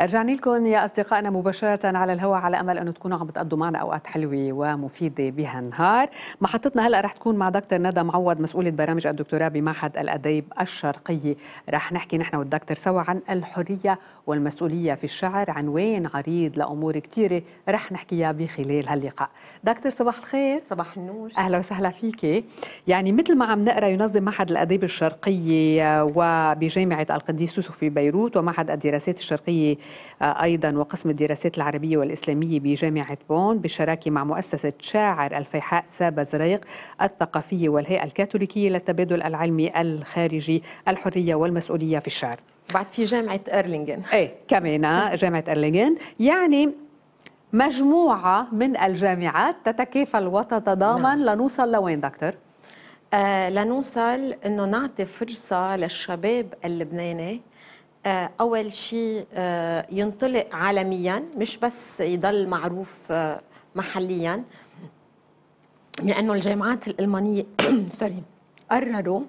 رجعنا لكم يا اصدقائنا مباشره على الهواء على امل انه تكونوا عم بتقضوا معنا اوقات حلوه ومفيده بهالنهار، محطتنا هلا رح تكون مع دكتور ندى معوض مسؤوله برامج الدكتوراه بمعهد الاديب الشرقي، رح نحكي نحن والدكتور سوا عن الحريه والمسؤوليه في الشعر، عنوان عريض لامور كثيره رح نحكيها بخلال هاللقاء. دكتور صباح الخير. صباح النور. اهلا وسهلا فيكي، يعني مثل ما عم نقرا ينظم معهد الاديب الشرقي وبجامعه القديس يوسف في بيروت ومعهد الدراسات الشرقيه أيضا وقسم الدراسات العربية والإسلامية بجامعة بون بالشراكة مع مؤسسة شاعر الفيحاء سابا زريق الثقافية والهيئة الكاثوليكية للتبادل العلمي الخارجي الحرية والمسؤولية في الشعر بعد في جامعة أرلينغن ايه كمان جامعة أرلينغن يعني مجموعة من الجامعات تتكافل وتتضامن نعم. لنوصل لوين دكتور؟ آه لنوصل انه نعطي فرصه للشباب اللبناني آه، اول شيء آه، ينطلق عالميا مش بس يضل معروف آه، محليا لانه الجامعات الالمانيه سوري قرروا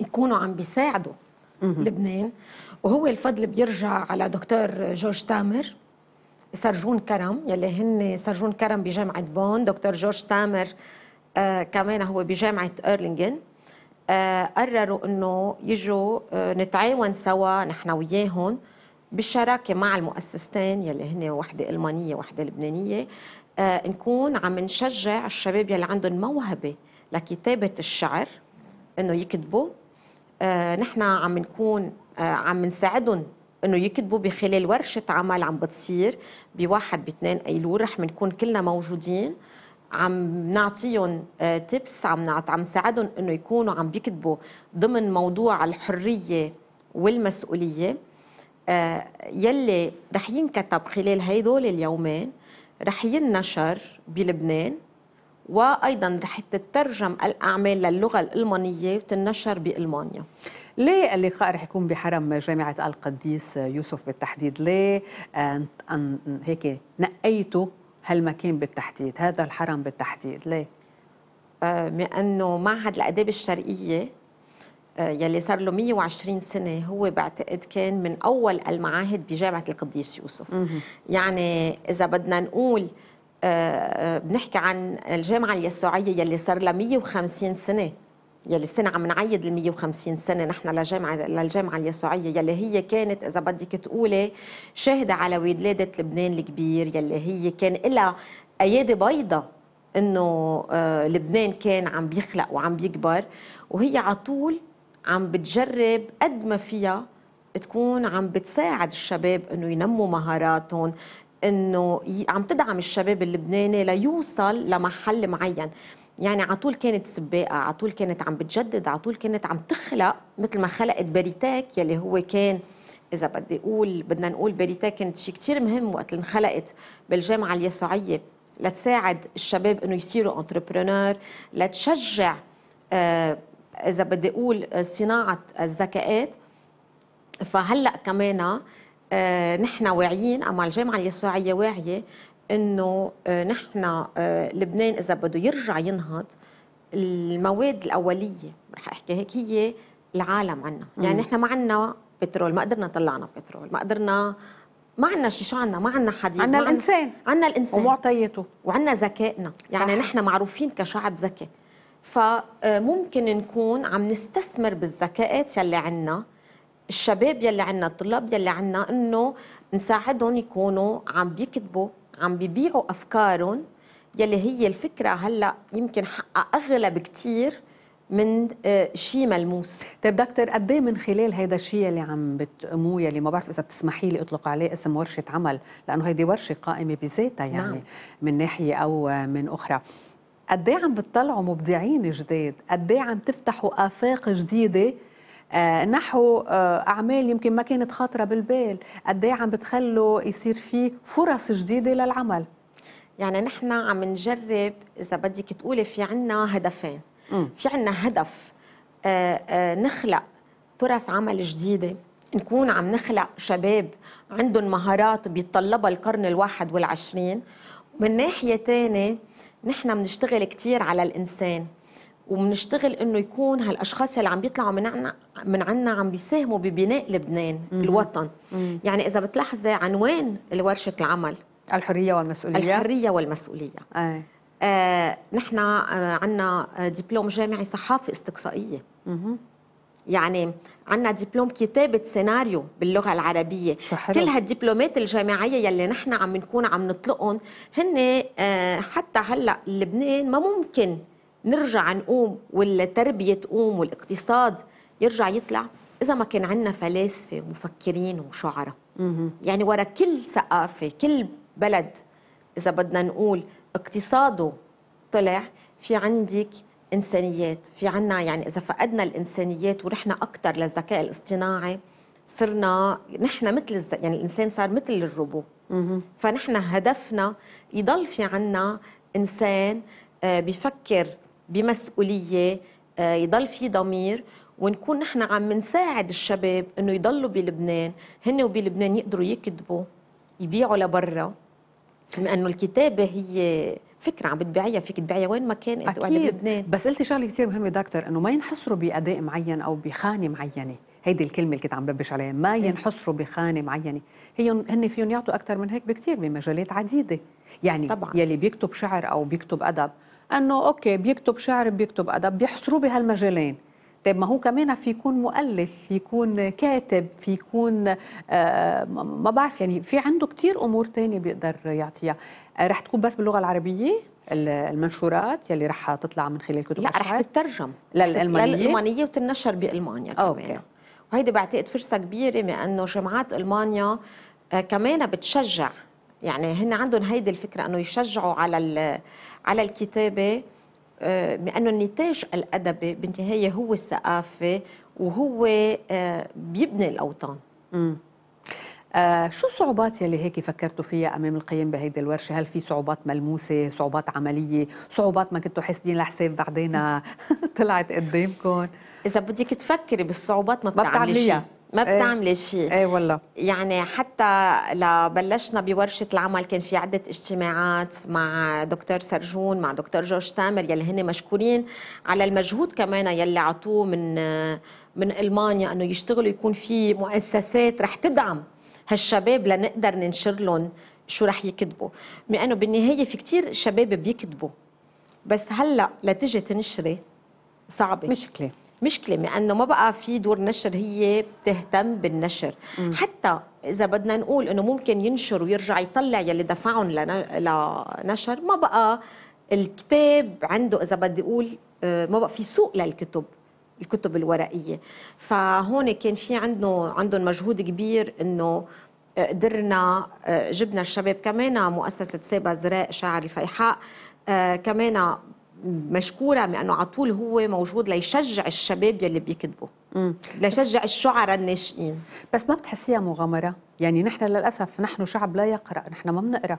يكونوا عم بيساعدوا لبنان وهو الفضل بيرجع على دكتور جورج تامر سرجون كرم يلي هن سرجون كرم بجامعه بون دكتور جورج تامر آه كمان هو بجامعه إيرلينغن آه، قرروا انه يجوا آه، نتعاون سوا نحن وياهم بالشراكه مع المؤسستين يلي هن وحده المانيه وحده لبنانيه آه، نكون عم نشجع الشباب يلي عندهم موهبه لكتابه الشعر انه يكتبوا نحن عم نكون عم نساعدهم انه يكتبوا بخلال ورشه عمل عم بتصير بواحد باثنين ايلول رح بنكون كلنا موجودين عم نعطيهم تبس آه، عم عم نساعدهم انه يكونوا عم بيكتبوا ضمن موضوع الحريه والمسؤوليه آه، يلي رح ينكتب خلال هيدول اليومين رح ينشر بلبنان وايضا رح تترجم الاعمال للغه الالمانيه وتنشر بالمانيا ليه اللقاء رح يكون بحرم جامعة القديس يوسف بالتحديد؟ ليه آه، أن هيك نقيتوا هالمكان بالتحديد هذا الحرم بالتحديد ليه؟ آه، لأنه معهد الآداب الشرقية آه، يلي صار له 120 سنة هو بعتقد كان من أول المعاهد بجامعة القديس يوسف مه. يعني إذا بدنا نقول آه، بنحكي عن الجامعة اليسوعية يلي صار لها 150 سنة يلي سنة عم نعيد ال 150 سنة نحن للجامعة للجامعة اليسوعية يلي هي كانت إذا بدك تقولي شاهدة على ولادة لبنان الكبير يلي هي كان لها أيادي بيضة إنه آه، لبنان كان عم بيخلق وعم بيكبر وهي على طول عم بتجرب قد ما فيها تكون عم بتساعد الشباب انه ينموا مهاراتهم انه عم تدعم الشباب اللبناني ليوصل لمحل معين يعني على طول كانت سباقه على طول كانت عم بتجدد على طول كانت عم تخلق مثل ما خلقت بريتاك يلي هو كان اذا بدي اقول بدنا نقول بريتاك كانت شيء كثير مهم وقت اللي انخلقت بالجامعه اليسوعيه لتساعد الشباب انه يصيروا انتربرونور لتشجع آه اذا بدي اقول آه، صناعه الذكاءات فهلا كمان آه نحن واعيين اما الجامعه اليسوعيه واعيه انه آه، نحن آه، لبنان اذا بده يرجع ينهض المواد الاوليه رح احكي هيك هي العالم عنا يعني نحن ما عنا بترول ما قدرنا طلعنا بترول ما قدرنا ما عنا شيء شو عنا ما عنا حديد عنا الانسان عنا الانسان ومعطياته وعنا ذكائنا يعني نحن معروفين كشعب ذكي فممكن آه، نكون عم نستثمر بالذكاءات يلي عنا الشباب يلي عنا الطلاب يلي عنا انه نساعدهم يكونوا عم بيكتبوا عم بيبيعوا افكارهم يلي هي الفكره هلا يمكن حقها اغلى بكثير من آه، شيء ملموس طيب دكتور قد إيه من خلال هذا الشيء اللي عم بتقوموه يلي ما بعرف اذا بتسمحي لي اطلق عليه اسم ورشه عمل لانه هيدي ورشه قائمه بذاتها يعني نعم. من ناحيه او آه، من اخرى قد إيه عم بتطلعوا مبدعين جداد قد إيه عم تفتحوا افاق جديده آه، نحو آه، اعمال يمكن ما كانت خاطره بالبال قد ايه عم بتخلوا يصير في فرص جديده للعمل يعني نحن عم نجرب اذا بدك تقولي في عنا هدفين م. في عنا هدف آآ آه، آآ نخلق فرص عمل جديده نكون عم نخلق شباب عندهم مهارات بيتطلبها القرن الواحد والعشرين من ناحيه ثانيه نحن بنشتغل كثير على الانسان وبنشتغل انه يكون هالاشخاص اللي عم بيطلعوا من عنا من عنا عم بيساهموا ببناء لبنان مم. الوطن مم. يعني اذا بتلاحظي عنوان الورشه العمل الحريه والمسؤوليه الحريه والمسؤوليه أي. آه. آه نحن آه عندنا دبلوم جامعي صحافه استقصائيه مم. يعني عندنا دبلوم كتابة سيناريو باللغة العربية شحرة. كل هالدبلومات الجامعية يلي نحن عم نكون عم نطلقهم هن آه حتى هلأ لبنان ما ممكن نرجع نقوم ولا تربية تقوم والاقتصاد يرجع يطلع إذا ما كان عندنا فلاسفة ومفكرين وشعراء يعني ورا كل ثقافة كل بلد إذا بدنا نقول اقتصاده طلع في عندك إنسانيات في عنا يعني إذا فقدنا الإنسانيات ورحنا أكثر للذكاء الاصطناعي صرنا نحن مثل يعني الإنسان صار مثل الروبو فنحن هدفنا يضل في عنا إنسان آه، بفكر بمسؤوليه آه، يضل في ضمير ونكون نحن عم نساعد الشباب انه يضلوا بلبنان هن وبلبنان يقدروا يكتبوا يبيعوا لبرا لانه الكتابه هي فكره عم بتبيعيها فيك تبيعيها وين ما كان انت قاعده بلبنان بس قلتي شغله كثير مهمه دكتور انه ما ينحصروا باداء معين او بخانه معينه هيدي الكلمه اللي كنت عم ببش عليها ما إيه. ينحصروا بخانه معينه هي هن فيهم يعطوا اكثر من هيك بكثير بمجالات عديده يعني طبعا يلي بيكتب شعر او بيكتب ادب انه اوكي بيكتب شعر بيكتب ادب بيحصروا بهالمجالين طيب ما هو كمان في يكون مؤلف يكون كاتب في يكون آه ما بعرف يعني في عنده كتير امور تانية بيقدر يعطيها آه، رح تكون بس باللغه العربيه المنشورات يلي رح تطلع من خلال كتب لا رح تترجم للالمانيه للالمانيه وتنشر بالمانيا كمان أوكي. وهيدي بعتقد فرصه كبيره لانه جامعات المانيا آه، كمان بتشجع يعني هن عندهم هيدي الفكره انه يشجعوا على على الكتابه آه، بانه النتاج الادبي بالنهايه هو الثقافه وهو آه، بيبني الاوطان امم آه شو الصعوبات يلي هيك فكرتوا فيها امام القيام بهيدي الورشه؟ هل في صعوبات ملموسه، صعوبات عمليه، صعوبات ما كنتوا حاسبين لحساب بعدين طلعت قدامكم؟ اذا بدك تفكري بالصعوبات ما ما شيء ما إيه. بتعملي شيء اي والله يعني حتى لبلشنا بورشه العمل كان في عده اجتماعات مع دكتور سرجون مع دكتور جورج تامر يلي هن مشكورين على المجهود كمان يلي عطوه من من المانيا انه يشتغلوا يكون في مؤسسات رح تدعم هالشباب لنقدر ننشر لهم شو رح يكتبوا لانه بالنهايه في كثير شباب بيكتبوا بس هلا لتجي تنشري صعبه مشكله مشكله لانه ما بقى في دور نشر هي بتهتم بالنشر م. حتى اذا بدنا نقول انه ممكن ينشر ويرجع يطلع يلي دفعهم لنشر ما بقى الكتاب عنده اذا بدي اقول آه، ما بقى في سوق للكتب الكتب الورقيه فهون كان في عنده عندهم مجهود كبير انه آه، قدرنا آه، جبنا الشباب كمان مؤسسه سابا زراء شاعر الفيحاء كمان مشكوره لانه على طول هو موجود ليشجع الشباب يلي بيكذبوا ليشجع الشعراء الناشئين بس ما بتحسيها مغامره يعني نحن للاسف نحن شعب لا يقرا نحن ما بنقرا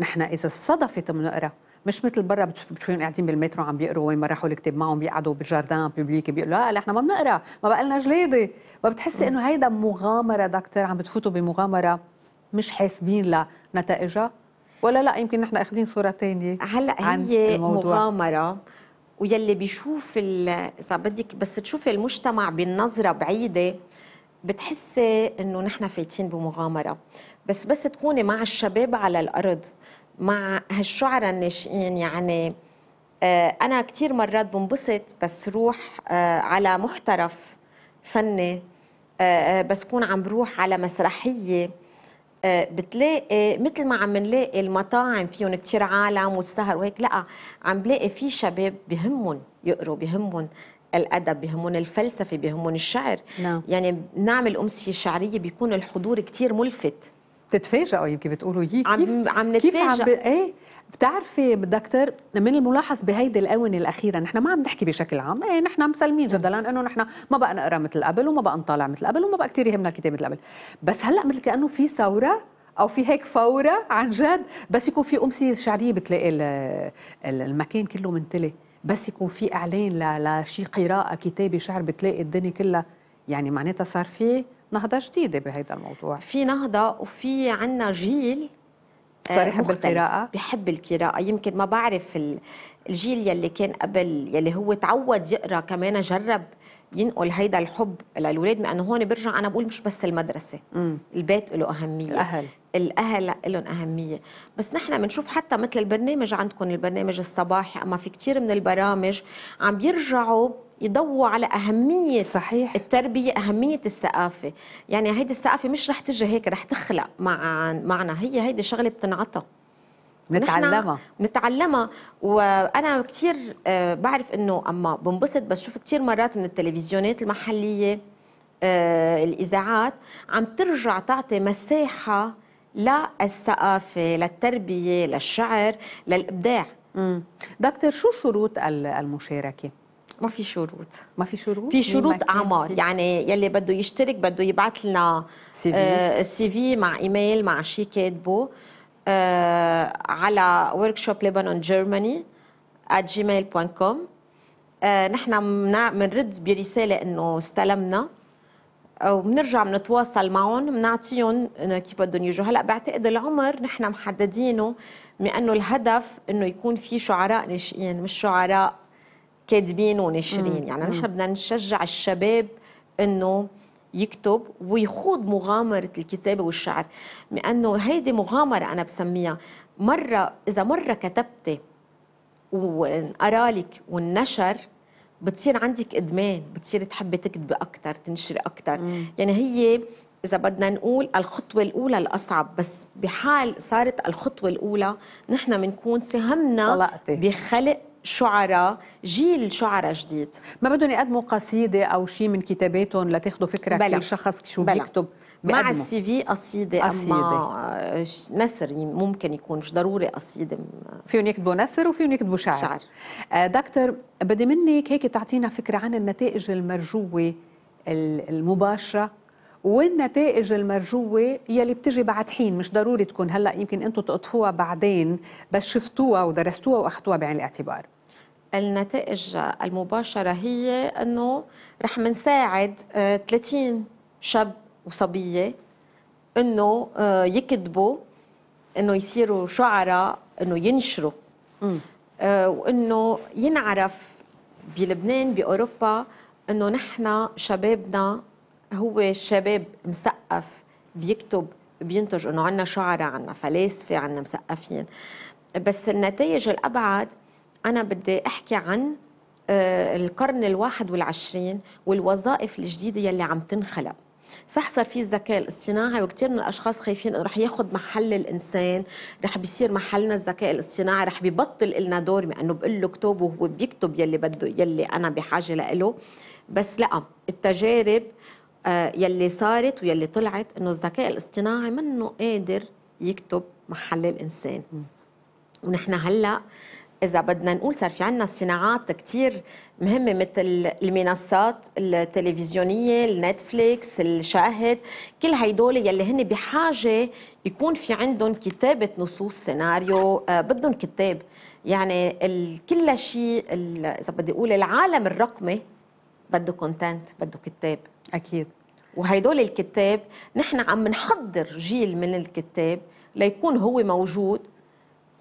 نحن اذا صدفت بنقرا مش مثل برا بتشوفهم قاعدين بالمترو عم بيقروا وين ما راحوا الكتاب معهم بيقعدوا بالجاردان بيبليكي بيقولوا لا نحن ما بنقرا ما بقى لنا جلاده بتحسي انه هيدا مغامره دكتور عم بتفوتوا بمغامره مش حاسبين لنتائجها ولا لا يمكن نحن اخذين صوره ثانيه هلا هي الموضوع. مغامره ويلي بيشوف اذا بدك بس تشوفي المجتمع بالنظره بعيده بتحسي انه نحن فايتين بمغامره بس بس تكوني مع الشباب على الارض مع هالشعراء الناشئين يعني آه، انا كثير مرات بنبسط بس روح آه، على محترف فني آه، بس كون عم بروح على مسرحيه آه، بتلاقي مثل ما عم نلاقي المطاعم فيهم كثير عالم والسهر وهيك لا عم بلاقي في شباب بهمهم يقروا بهمهم الادب بهمهم الفلسفه بهمهم الشعر لا. نعم. يعني نعمل امسيه شعريه بيكون الحضور كثير ملفت بتتفاجئوا آه، يمكن بتقولوا يي كيف عم عم نتفاجئ كيف عم ب... ايه بتعرفي دكتور من الملاحظ بهيدي الاونه الاخيره نحن ما عم نحكي بشكل عام ايه نحن مسلمين جدا لانه نحن ما بقى نقرا مثل قبل وما بقى نطالع مثل قبل وما بقى كثير يهمنا الكتاب مثل قبل بس هلا مثل كانه في ثوره او في هيك فوره عن جد بس يكون في امسيه شعريه بتلاقي المكان كله منتلي بس يكون في اعلان لشي قراءه كتابي شعر بتلاقي الدنيا كلها يعني معناتها صار في نهضة جديدة بهذا الموضوع في نهضة وفي عنا جيل آه، صريح بالقراءة بحب القراءة يمكن ما بعرف الجيل يلي كان قبل يلي هو تعود يقرا كمان جرب ينقل هيدا الحب للولاد لانه هون برجع انا بقول مش بس المدرسه مم. البيت له اهميه الاهل الاهل لهم اهميه بس نحن بنشوف حتى مثل البرنامج عندكم البرنامج الصباحي اما في كثير من البرامج عم بيرجعوا يضووا على أهمية صحيح التربية أهمية الثقافة يعني هيدي الثقافة مش رح تجي هيك رح تخلق مع معنا هي هيدي شغلة بتنعطى نتعلمها نتعلمها وانا كثير آه، بعرف انه اما بنبسط بشوف كثير مرات من التلفزيونات المحليه آه، الاذاعات عم ترجع تعطي مساحه للثقافه للتربيه للشعر للابداع دكتور شو شروط المشاركه ما في شروط ما في شروط في شروط اعمار يعني يلي بده يشترك بده يبعث لنا سي في آه سي في مع ايميل مع شي كاتبه آه على workshop Lebanon Germany at gmail.com آه، نحن بنرد برساله انه استلمنا وبنرجع بنتواصل معهم بنعطيهم كيف بدهم يجوا هلا بعتقد العمر نحن محددينه بانه الهدف انه يكون في شعراء ناشئين مش شعراء كاتبين وناشرين يعني نحن بدنا نشجع الشباب انه يكتب ويخوض مغامرة الكتابة والشعر لأنه هيدي مغامرة أنا بسميها مرة إذا مرة كتبتي وقرالك والنشر بتصير عندك إدمان بتصير تحبي تكتبي أكثر تنشري أكثر يعني هي إذا بدنا نقول الخطوة الأولى الأصعب بس بحال صارت الخطوة الأولى نحن بنكون ساهمنا بخلق شعراء جيل شعراء جديد ما بدهم يقدموا قصيده او شيء من كتاباتهم لتاخذوا فكره بلا. كل شخص شو بلا. بيكتب مع السي في قصيده اما نثر ممكن يكون مش ضروري قصيده فيهم يكتبوا نثر وفيهم يكتبوا شعر, شعر. آه، دكتور بدي منك هيك تعطينا فكره عن النتائج المرجوه المباشره والنتائج المرجوة يلي بتجي بعد حين مش ضروري تكون هلأ يمكن أنتم تقطفوها بعدين بس شفتوها ودرستوها وأخذتوها بعين الاعتبار النتائج المباشره هي انه رح منساعد 30 آه، شاب وصبيه انه آه، يكذبوا انه يصيروا شعراء انه ينشروا آه، وانه ينعرف بلبنان باوروبا انه نحن شبابنا هو شباب مثقف بيكتب بينتج انه عندنا شعراء عندنا فلاسفه عندنا مثقفين بس النتائج الابعد أنا بدي أحكي عن آه، القرن الواحد والعشرين والوظائف الجديدة يلي عم تنخلق صح صار في الذكاء الاصطناعي وكثير من الاشخاص خايفين انه رح ياخذ محل الانسان رح بيصير محلنا الذكاء الاصطناعي رح ببطل لنا دور لانه بقول له اكتب وهو بيكتب يلي بده يلي انا بحاجه لإله، بس لا التجارب آه، يلي صارت ويلي طلعت انه الذكاء الاصطناعي منه قادر يكتب محل الانسان ونحن هلا إذا بدنا نقول صار في عنا صناعات كتير مهمة مثل المنصات التلفزيونية النتفليكس الشاهد كل هيدول يلي هن بحاجة يكون في عندهم كتابة نصوص سيناريو آه بدهم كتاب يعني كل شيء إذا بدي أقول العالم الرقمي بده كونتنت بده كتاب أكيد وهيدول الكتاب نحن عم نحضر جيل من الكتاب ليكون هو موجود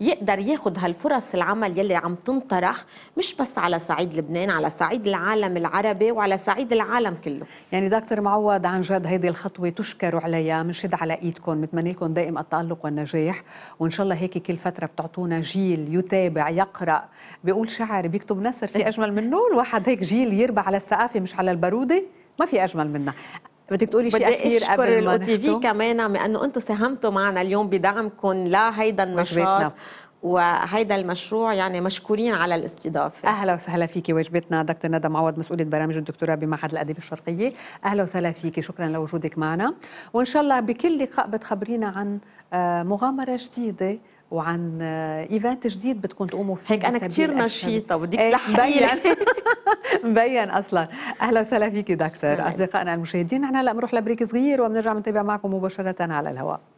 يقدر ياخد هالفرص العمل يلي عم تنطرح مش بس على صعيد لبنان على صعيد العالم العربي وعلى صعيد العالم كله يعني دكتور معوض عن جد هيدي الخطوة تشكر عليها بنشد على ايدكم بتمنى لكم دائم التألق والنجاح وان شاء الله هيك كل فترة بتعطونا جيل يتابع يقرأ بيقول شعر بيكتب نثر في أجمل منه الواحد هيك جيل يربى على الثقافة مش على البرودة ما في أجمل منها بدك تقولي شيء اخير قبل ما نختم بدي كمان عم انه انتم ساهمتوا معنا اليوم بدعمكم لهيدا النشاط وهيدا المشروع يعني مشكورين على الاستضافه اهلا وسهلا فيكي وجبتنا دكتور ندى معوض مسؤوله برامج الدكتوراه بمعهد الادب الشرقيه اهلا وسهلا فيكي شكرا لوجودك معنا وان شاء الله بكل لقاء بتخبرينا عن آه، مغامره جديده وعن ايفنت جديد بدكم تقوموا فيه هيك انا كثير نشيطه بدك إيه، تلحقي مبين اصلا اهلا وسهلا فيكي دكتور اصدقائنا المشاهدين نحن هلا بنروح لبريك صغير وبنرجع بنتابع معكم مباشره على الهواء